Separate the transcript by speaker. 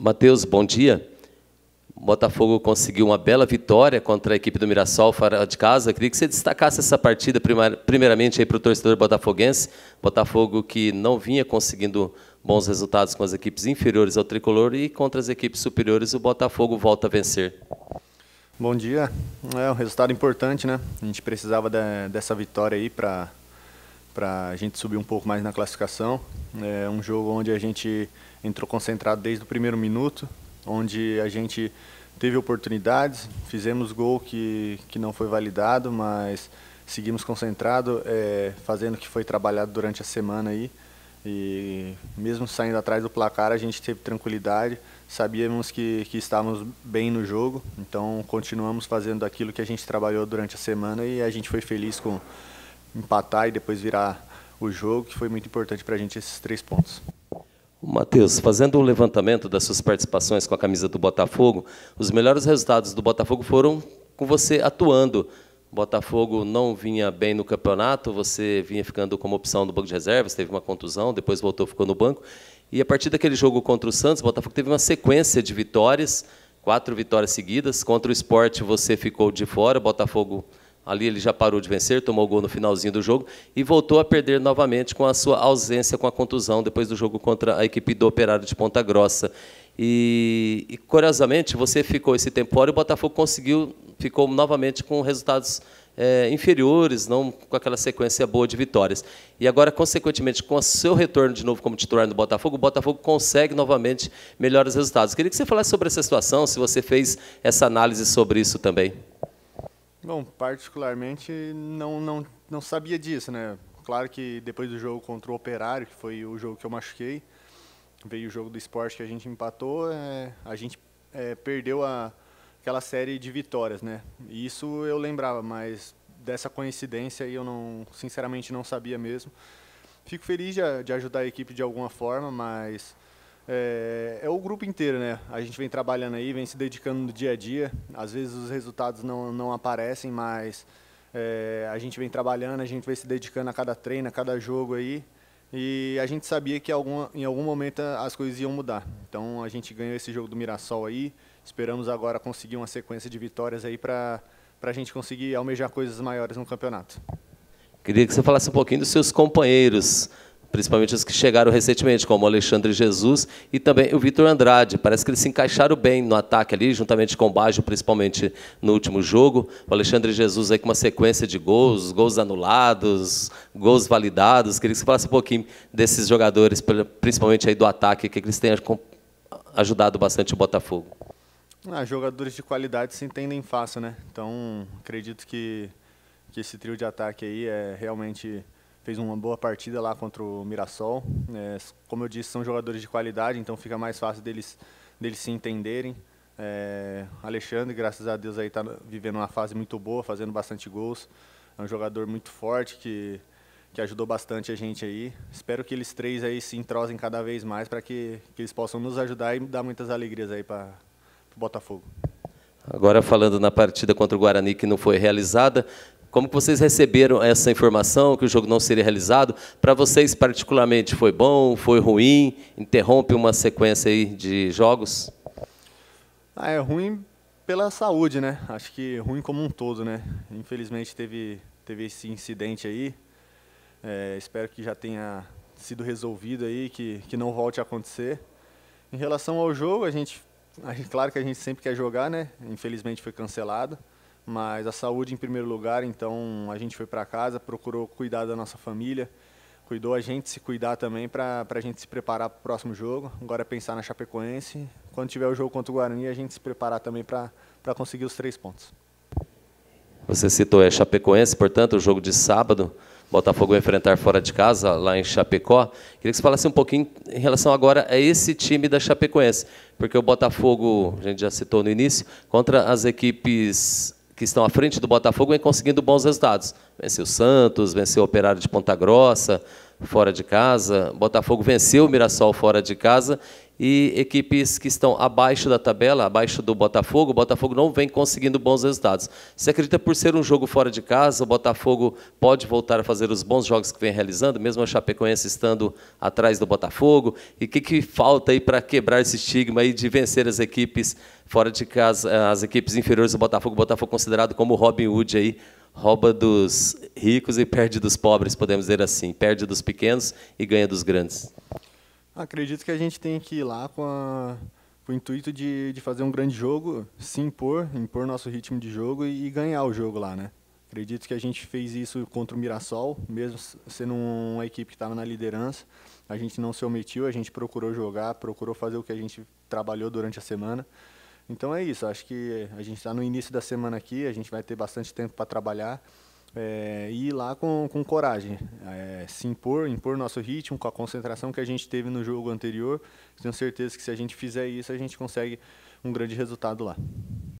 Speaker 1: Mateus, bom dia. O Botafogo conseguiu uma bela vitória contra a equipe do Mirassol fora de casa. queria que você destacasse essa partida primeiramente para o torcedor botafoguense. Botafogo que não vinha conseguindo bons resultados com as equipes inferiores ao tricolor e contra as equipes superiores o Botafogo volta a vencer.
Speaker 2: Bom dia. É um resultado importante, né? A gente precisava de, dessa vitória aí para para a gente subir um pouco mais na classificação. É um jogo onde a gente entrou concentrado desde o primeiro minuto, onde a gente teve oportunidades, fizemos gol que, que não foi validado, mas seguimos concentrado, é, fazendo o que foi trabalhado durante a semana aí. E mesmo saindo atrás do placar, a gente teve tranquilidade, sabíamos que, que estávamos bem no jogo, então continuamos fazendo aquilo que a gente trabalhou durante a semana e a gente foi feliz com empatar e depois virar o jogo, que foi muito importante para a gente esses três pontos.
Speaker 1: Matheus, fazendo o um levantamento das suas participações com a camisa do Botafogo, os melhores resultados do Botafogo foram com você atuando. O Botafogo não vinha bem no campeonato, você vinha ficando como opção no banco de reservas, teve uma contusão, depois voltou, ficou no banco. E a partir daquele jogo contra o Santos, o Botafogo teve uma sequência de vitórias, quatro vitórias seguidas. Contra o esporte você ficou de fora, o Botafogo Ali ele já parou de vencer, tomou gol no finalzinho do jogo e voltou a perder novamente com a sua ausência com a contusão depois do jogo contra a equipe do Operário de Ponta Grossa. E, e curiosamente, você ficou esse tempo fora e o Botafogo conseguiu, ficou novamente com resultados é, inferiores, não com aquela sequência boa de vitórias. E agora, consequentemente, com o seu retorno de novo como titular no Botafogo, o Botafogo consegue novamente melhores resultados. Queria que você falasse sobre essa situação, se você fez essa análise sobre isso também.
Speaker 2: Bom, particularmente não, não, não sabia disso, né? Claro que depois do jogo contra o Operário, que foi o jogo que eu machuquei, veio o jogo do esporte que a gente empatou, é, a gente é, perdeu a, aquela série de vitórias, né? Isso eu lembrava, mas dessa coincidência aí eu não, sinceramente não sabia mesmo. Fico feliz de, de ajudar a equipe de alguma forma, mas é, é, o grupo inteiro, né? A gente vem trabalhando aí, vem se dedicando no dia a dia. Às vezes os resultados não, não aparecem, mas é, a gente vem trabalhando, a gente vem se dedicando a cada treino, a cada jogo aí. E a gente sabia que em algum momento as coisas iam mudar. Então a gente ganhou esse jogo do Mirassol aí. Esperamos agora conseguir uma sequência de vitórias aí para a gente conseguir almejar coisas maiores no campeonato.
Speaker 1: Queria que você falasse um pouquinho dos seus companheiros principalmente os que chegaram recentemente, como o Alexandre Jesus e também o Vitor Andrade. Parece que eles se encaixaram bem no ataque ali, juntamente com o Baggio, principalmente no último jogo. O Alexandre Jesus aí com uma sequência de gols, gols anulados, gols validados. Queria que você falasse um pouquinho desses jogadores, principalmente aí do ataque, que eles têm ajudado bastante o Botafogo.
Speaker 2: Ah, jogadores de qualidade se entendem fácil, né? Então, acredito que, que esse trio de ataque aí é realmente fez uma boa partida lá contra o Mirassol. É, como eu disse, são jogadores de qualidade, então fica mais fácil deles, deles se entenderem. É, Alexandre, graças a Deus, está vivendo uma fase muito boa, fazendo bastante gols. É um jogador muito forte que, que ajudou bastante a gente aí. Espero que eles três aí se entrosem cada vez mais para que, que eles possam nos ajudar e dar muitas alegrias aí para o Botafogo.
Speaker 1: Agora falando na partida contra o Guarani que não foi realizada, como que vocês receberam essa informação que o jogo não seria realizado? Para vocês particularmente foi bom, foi ruim? Interrompe uma sequência aí de jogos?
Speaker 2: Ah, é ruim pela saúde, né? Acho que ruim como um todo, né? Infelizmente teve teve esse incidente aí. É, espero que já tenha sido resolvido aí, que que não volte a acontecer. Em relação ao jogo, a gente, a gente claro que a gente sempre quer jogar, né? Infelizmente foi cancelado mas a saúde em primeiro lugar, então a gente foi para casa, procurou cuidar da nossa família, cuidou a gente se cuidar também para a gente se preparar para o próximo jogo. Agora é pensar na Chapecoense. Quando tiver o jogo contra o Guarani, a gente se preparar também para conseguir os três pontos.
Speaker 1: Você citou a é, Chapecoense, portanto, o jogo de sábado. Botafogo enfrentar fora de casa, lá em Chapecó. Queria que você falasse um pouquinho em relação agora a esse time da Chapecoense, porque o Botafogo, a gente já citou no início, contra as equipes que estão à frente do Botafogo vem conseguindo bons resultados. Venceu o Santos, venceu o Operário de Ponta Grossa, fora de casa. O Botafogo venceu o Mirassol fora de casa e equipes que estão abaixo da tabela, abaixo do Botafogo, o Botafogo não vem conseguindo bons resultados. Você acredita por ser um jogo fora de casa, o Botafogo pode voltar a fazer os bons jogos que vem realizando, mesmo a Chapecoense estando atrás do Botafogo? E o que, que falta aí para quebrar esse estigma aí de vencer as equipes fora de casa, eh, as equipes inferiores do Botafogo, o Botafogo considerado como Robin Hood aí, rouba dos ricos e perde dos pobres, podemos dizer assim, perde dos pequenos e ganha dos grandes.
Speaker 2: Acredito que a gente tem que ir lá com, a, com o intuito de, de, fazer um grande jogo, se impor, impor nosso ritmo de jogo e, e, ganhar o jogo lá, né? Acredito que a gente fez isso contra o Mirassol, mesmo sendo uma equipe que estava na liderança. A gente não se omitiu, a gente procurou jogar, procurou fazer o que a gente trabalhou durante a semana. Então é isso, acho que a gente está no início da semana aqui, a gente vai ter bastante tempo para trabalhar é, ir lá com, com coragem, é, se impor, impor nosso ritmo, com a concentração que a gente teve no jogo anterior. Tenho certeza que se a gente fizer isso, a gente consegue um grande resultado lá.